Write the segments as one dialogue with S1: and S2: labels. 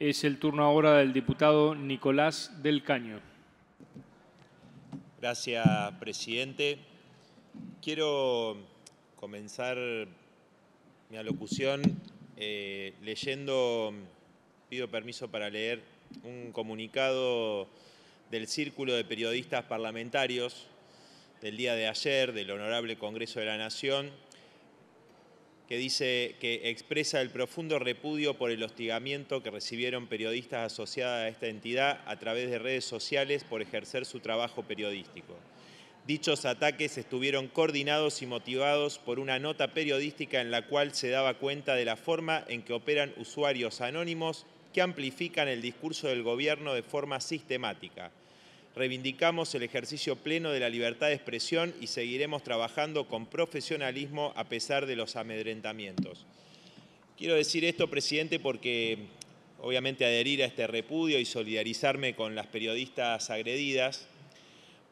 S1: Es el turno ahora del diputado Nicolás del Caño. Gracias, presidente. Quiero comenzar mi alocución eh, leyendo, pido permiso para leer un comunicado del Círculo de Periodistas Parlamentarios del día de ayer del Honorable Congreso de la Nación, que dice que expresa el profundo repudio por el hostigamiento que recibieron periodistas asociadas a esta entidad a través de redes sociales por ejercer su trabajo periodístico. Dichos ataques estuvieron coordinados y motivados por una nota periodística en la cual se daba cuenta de la forma en que operan usuarios anónimos que amplifican el discurso del gobierno de forma sistemática, reivindicamos el ejercicio pleno de la libertad de expresión y seguiremos trabajando con profesionalismo a pesar de los amedrentamientos. Quiero decir esto, presidente, porque obviamente adherir a este repudio y solidarizarme con las periodistas agredidas,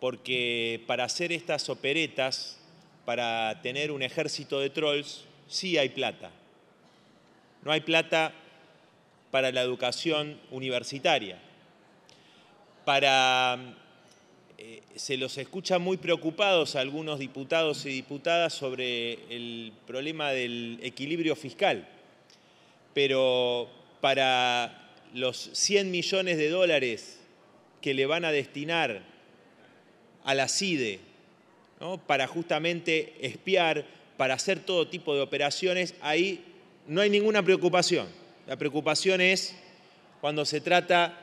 S1: porque para hacer estas operetas, para tener un ejército de trolls, sí hay plata. No hay plata para la educación universitaria para... Eh, se los escucha muy preocupados algunos diputados y diputadas sobre el problema del equilibrio fiscal, pero para los 100 millones de dólares que le van a destinar a la CIDE para justamente espiar, para hacer todo tipo de operaciones, ahí no hay ninguna preocupación. La preocupación es cuando se trata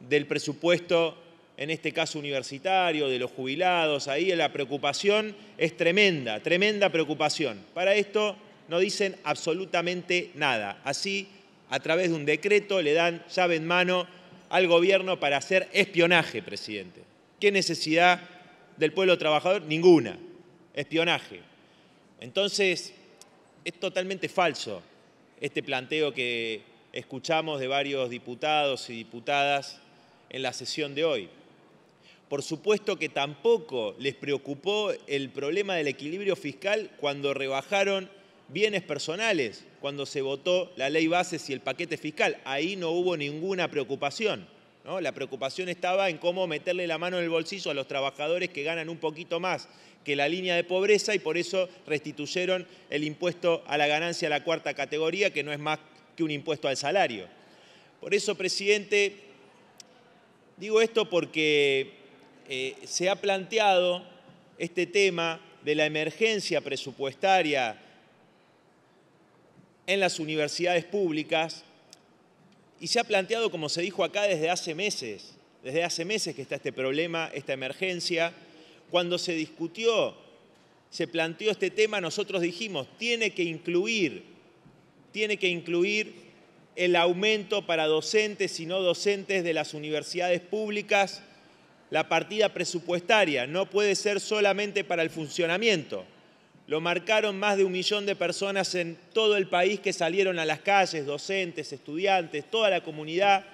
S1: del presupuesto, en este caso universitario, de los jubilados, ahí la preocupación es tremenda, tremenda preocupación. Para esto no dicen absolutamente nada. Así, a través de un decreto, le dan llave en mano al gobierno para hacer espionaje, presidente. ¿Qué necesidad del pueblo trabajador? Ninguna. Espionaje. Entonces, es totalmente falso este planteo que escuchamos de varios diputados y diputadas en la sesión de hoy. Por supuesto que tampoco les preocupó el problema del equilibrio fiscal cuando rebajaron bienes personales, cuando se votó la ley bases y el paquete fiscal. Ahí no hubo ninguna preocupación. La preocupación estaba en cómo meterle la mano en el bolsillo a los trabajadores que ganan un poquito más que la línea de pobreza y por eso restituyeron el impuesto a la ganancia a la cuarta categoría, que no es más que un impuesto al salario. Por eso, presidente, Digo esto porque eh, se ha planteado este tema de la emergencia presupuestaria en las universidades públicas y se ha planteado, como se dijo acá, desde hace meses, desde hace meses que está este problema, esta emergencia. Cuando se discutió, se planteó este tema, nosotros dijimos, tiene que incluir, tiene que incluir el aumento para docentes y no docentes de las universidades públicas, la partida presupuestaria, no puede ser solamente para el funcionamiento. Lo marcaron más de un millón de personas en todo el país que salieron a las calles, docentes, estudiantes, toda la comunidad,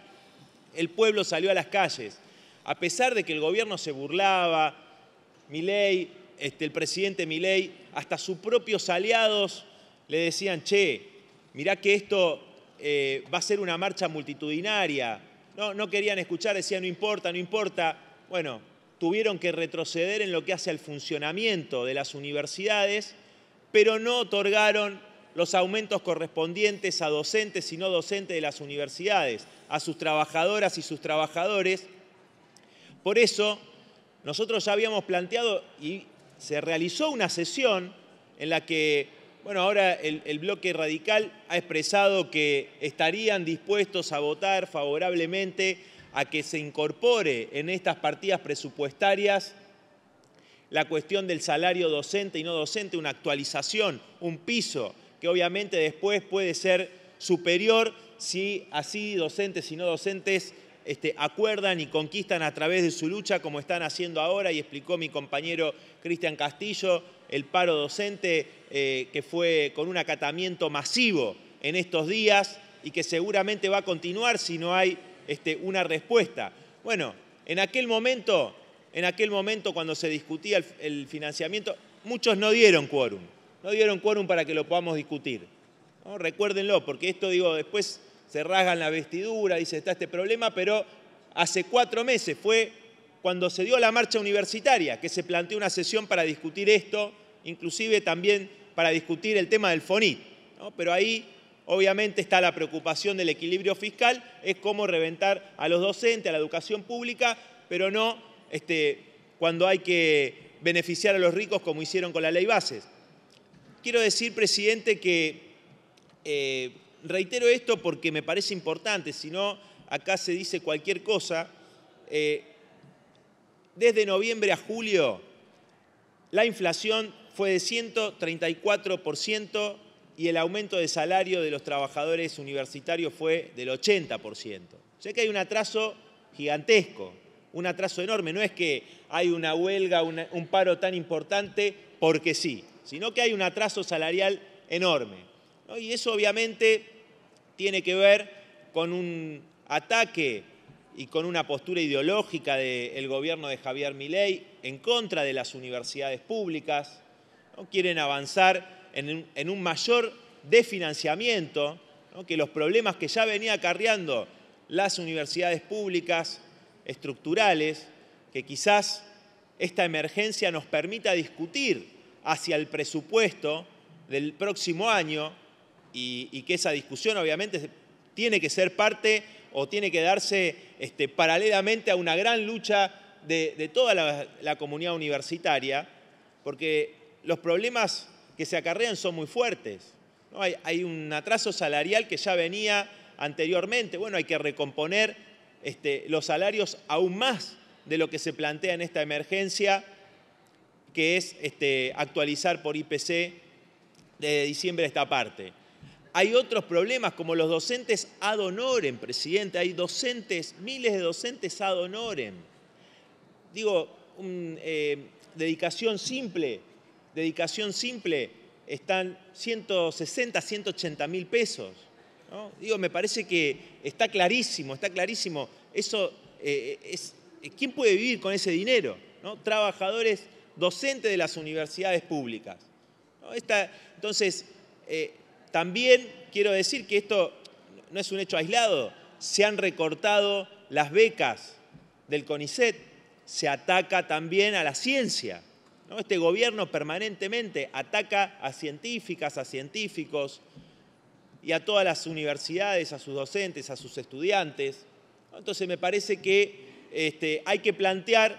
S1: el pueblo salió a las calles. A pesar de que el gobierno se burlaba, Milei, este, el presidente Milei, hasta sus propios aliados le decían, che, mirá que esto eh, va a ser una marcha multitudinaria. No, no querían escuchar, decían, no importa, no importa. Bueno, tuvieron que retroceder en lo que hace al funcionamiento de las universidades, pero no otorgaron los aumentos correspondientes a docentes y no docentes de las universidades, a sus trabajadoras y sus trabajadores. Por eso, nosotros ya habíamos planteado y se realizó una sesión en la que bueno, ahora el, bloque radical ha expresado que estarían dispuestos a votar favorablemente a que se incorpore en estas partidas presupuestarias la cuestión del salario docente y no docente, una actualización, un piso, que obviamente después puede ser superior si así docentes y no docentes este, acuerdan y conquistan a través de su lucha, como están haciendo ahora, y explicó mi compañero Cristian Castillo, el paro docente eh, que fue con un acatamiento masivo en estos días y que seguramente va a continuar si no hay este, una respuesta. Bueno, en aquel momento, en aquel momento cuando se discutía el, financiamiento, muchos no dieron quórum, no dieron quórum para que lo podamos discutir. Recuérdenlo, porque esto digo, después se rasgan la vestidura, dice, está este problema, pero hace cuatro meses fue cuando se dio la marcha universitaria, que se planteó una sesión para discutir esto, inclusive también para discutir el tema del FONIT. Pero ahí obviamente está la preocupación del equilibrio fiscal, es cómo reventar a los docentes, a la educación pública, pero no este, cuando hay que beneficiar a los ricos como hicieron con la ley bases. Quiero decir, presidente, que eh, Reitero esto porque me parece importante, si no, acá se dice cualquier cosa. Eh, desde noviembre a julio, la inflación fue de 134% y el aumento de salario de los trabajadores universitarios fue del 80%. O sea que hay un atraso gigantesco, un atraso enorme. No es que hay una huelga, un paro tan importante porque sí, sino que hay un atraso salarial enorme. Y eso obviamente tiene que ver con un ataque y con una postura ideológica del gobierno de Javier Milei en contra de las universidades públicas. ¿no? Quieren avanzar en un, mayor desfinanciamiento, que los problemas que ya venía acarreando las universidades públicas estructurales, que quizás esta emergencia nos permita discutir hacia el presupuesto del próximo año, y, que esa discusión obviamente tiene que ser parte o tiene que darse este, paralelamente a una gran lucha de, toda la, comunidad universitaria, porque los problemas que se acarrean son muy fuertes. Hay, un atraso salarial que ya venía anteriormente, bueno, hay que recomponer este, los salarios aún más de lo que se plantea en esta emergencia, que es este, actualizar por IPC de diciembre esta parte. Hay otros problemas como los docentes ad honorem, presidente. Hay docentes, miles de docentes ad honorem. Digo, eh, dedicación simple, dedicación simple, están 160, 180 mil pesos. Digo, me parece que está clarísimo, está clarísimo. Eso eh, es, eh, ¿Quién puede vivir con ese dinero? Trabajadores docentes de las universidades públicas. entonces, también quiero decir que esto no es un hecho aislado, se han recortado las becas del CONICET, se ataca también a la ciencia. Este gobierno permanentemente ataca a científicas, a científicos y a todas las universidades, a sus docentes, a sus estudiantes. Entonces me parece que este, hay, que plantear,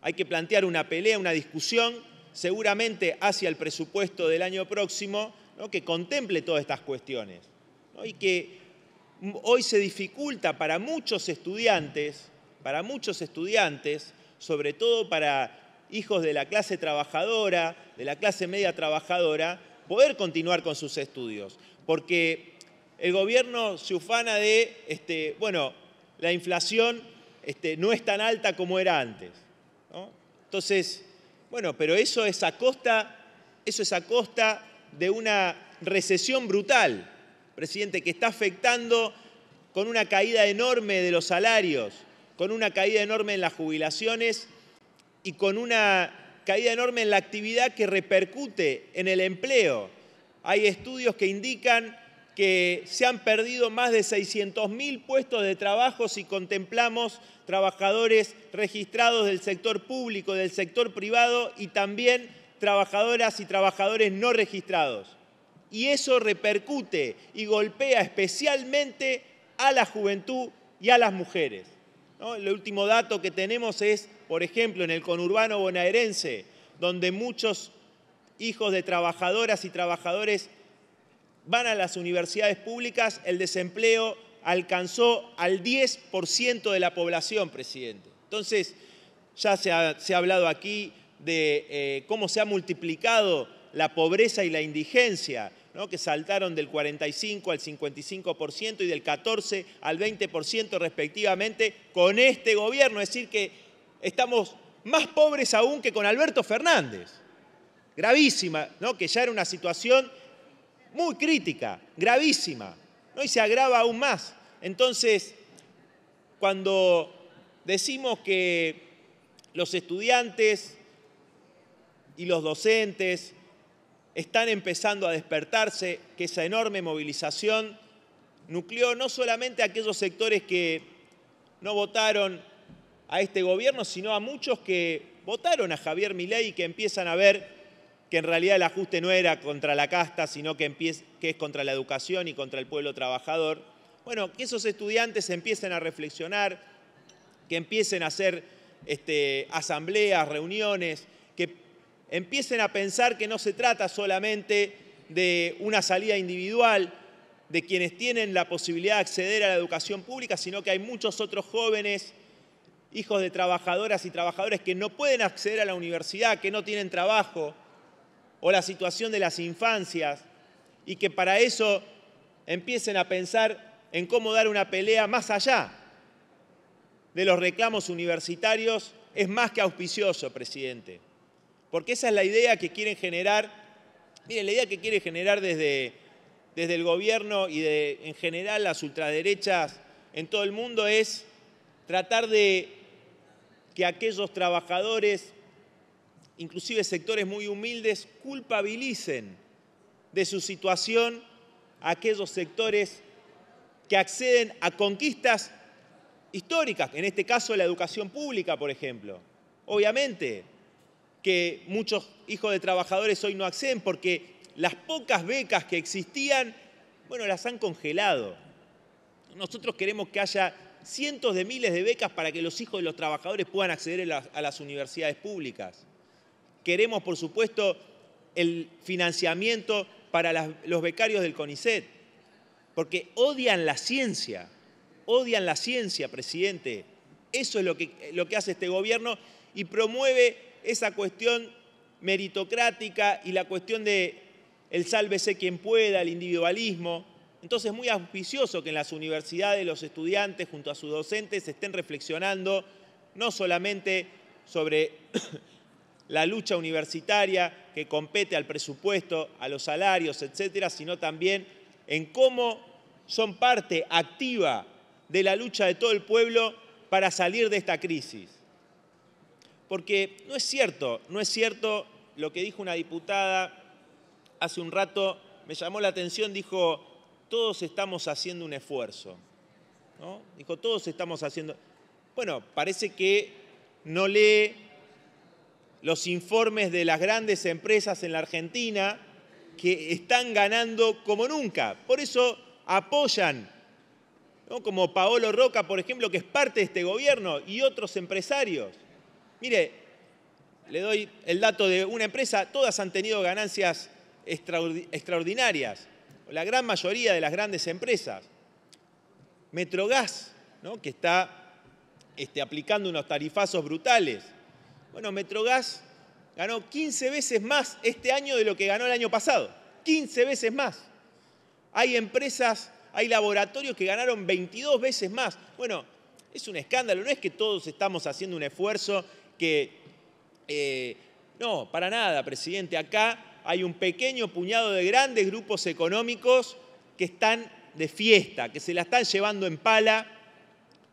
S1: hay que plantear una pelea, una discusión, seguramente hacia el presupuesto del año próximo, que contemple todas estas cuestiones y que hoy se dificulta para muchos estudiantes, para muchos estudiantes, sobre todo para hijos de la clase trabajadora, de la clase media trabajadora, poder continuar con sus estudios. Porque el gobierno se ufana de, este, bueno, la inflación este, no es tan alta como era antes. Entonces, bueno, pero eso es a costa, eso es a costa de una recesión brutal, presidente, que está afectando con una caída enorme de los salarios, con una caída enorme en las jubilaciones y con una caída enorme en la actividad que repercute en el empleo. Hay estudios que indican que se han perdido más de 600.000 puestos de trabajo si contemplamos trabajadores registrados del sector público, del sector privado y también trabajadoras y trabajadores no registrados. Y eso repercute y golpea especialmente a la juventud y a las mujeres. El último dato que tenemos es, por ejemplo, en el conurbano bonaerense, donde muchos hijos de trabajadoras y trabajadores van a las universidades públicas, el desempleo alcanzó al 10% de la población, presidente. Entonces, ya se ha hablado aquí de eh, cómo se ha multiplicado la pobreza y la indigencia, ¿no? que saltaron del 45 al 55% y del 14 al 20% respectivamente con este gobierno. Es decir, que estamos más pobres aún que con Alberto Fernández. Gravísima, ¿no? que ya era una situación muy crítica, gravísima, ¿no? y se agrava aún más. Entonces, cuando decimos que los estudiantes y los docentes están empezando a despertarse, que esa enorme movilización nucleó no solamente a aquellos sectores que no votaron a este gobierno, sino a muchos que votaron a Javier Milei y que empiezan a ver que en realidad el ajuste no era contra la casta, sino que, es contra la educación y contra el pueblo trabajador. Bueno, que esos estudiantes empiecen a reflexionar, que empiecen a hacer este, asambleas, reuniones, empiecen a pensar que no se trata solamente de una salida individual de quienes tienen la posibilidad de acceder a la educación pública, sino que hay muchos otros jóvenes, hijos de trabajadoras y trabajadores que no pueden acceder a la universidad, que no tienen trabajo, o la situación de las infancias, y que para eso empiecen a pensar en cómo dar una pelea más allá de los reclamos universitarios, es más que auspicioso, presidente. Porque esa es la idea que quieren generar, miren, la idea que quiere generar desde, desde el gobierno y de, en general las ultraderechas en todo el mundo es tratar de que aquellos trabajadores, inclusive sectores muy humildes, culpabilicen de su situación a aquellos sectores que acceden a conquistas históricas, en este caso la educación pública, por ejemplo. Obviamente, que muchos hijos de trabajadores hoy no acceden porque las pocas becas que existían, bueno, las han congelado. Nosotros queremos que haya cientos de miles de becas para que los hijos de los trabajadores puedan acceder a las, universidades públicas. Queremos, por supuesto, el financiamiento para los becarios del CONICET, porque odian la ciencia, odian la ciencia, presidente. Eso es lo que, lo que hace este gobierno y promueve esa cuestión meritocrática y la cuestión de el sálvese quien pueda, el individualismo. Entonces es muy auspicioso que en las universidades los estudiantes junto a sus docentes estén reflexionando no solamente sobre la lucha universitaria que compete al presupuesto, a los salarios, etcétera, sino también en cómo son parte activa de la lucha de todo el pueblo para salir de esta crisis. Porque no es cierto, no es cierto lo que dijo una diputada hace un rato, me llamó la atención, dijo, todos estamos haciendo un esfuerzo. ¿No? Dijo, todos estamos haciendo... Bueno, parece que no lee los informes de las grandes empresas en la Argentina que están ganando como nunca. Por eso apoyan, como Paolo Roca, por ejemplo, que es parte de este gobierno, y otros empresarios. Mire, le doy el dato de una empresa, todas han tenido ganancias extraordinarias, la gran mayoría de las grandes empresas. Metrogas, ¿no? que está este, aplicando unos tarifazos brutales. Bueno, Metrogas ganó 15 veces más este año de lo que ganó el año pasado. 15 veces más. Hay empresas, hay laboratorios que ganaron 22 veces más. Bueno, es un escándalo, no es que todos estamos haciendo un esfuerzo que, eh, no, para nada, presidente, acá hay un pequeño puñado de grandes grupos económicos que están de fiesta, que se la están llevando en pala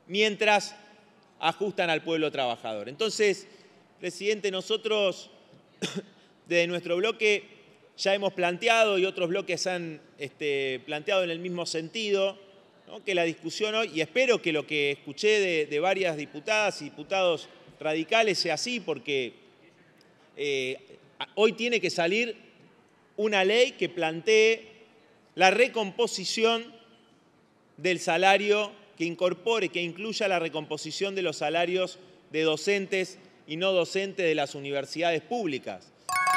S1: mientras ajustan al pueblo trabajador. Entonces, presidente, nosotros desde nuestro bloque ya hemos planteado y otros bloques han este, planteado en el mismo sentido, que la discusión hoy, y espero que lo que escuché de varias diputadas y diputados Radicales sea así porque eh, hoy tiene que salir una ley que plantee la recomposición del salario, que incorpore, que incluya la recomposición de los salarios de docentes y no docentes de las universidades públicas.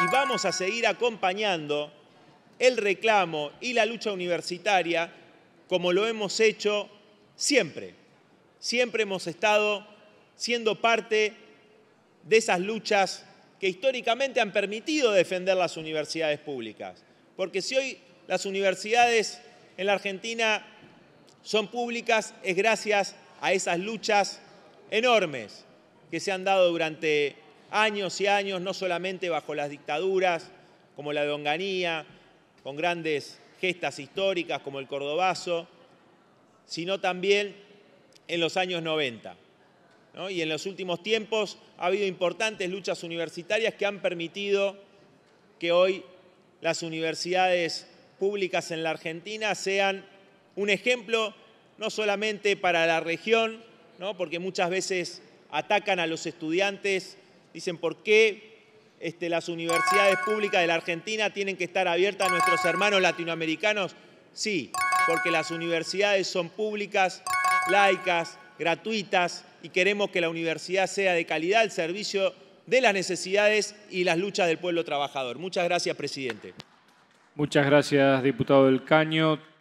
S1: Y vamos a seguir acompañando el reclamo y la lucha universitaria como lo hemos hecho siempre. Siempre hemos estado siendo parte de esas luchas que históricamente han permitido defender las universidades públicas. Porque si hoy las universidades en la Argentina son públicas, es gracias a esas luchas enormes que se han dado durante años y años, no solamente bajo las dictaduras, como la de Onganía, con grandes gestas históricas como el Cordobazo, sino también en los años 90 y en los últimos tiempos ha habido importantes luchas universitarias que han permitido que hoy las universidades públicas en la Argentina sean un ejemplo no solamente para la región, porque muchas veces atacan a los estudiantes, dicen por qué este, las universidades públicas de la Argentina tienen que estar abiertas a nuestros hermanos latinoamericanos. Sí, porque las universidades son públicas, laicas, gratuitas, y queremos que la universidad sea de calidad al servicio de las necesidades y las luchas del pueblo trabajador. Muchas gracias, presidente. Muchas gracias, diputado del Caño.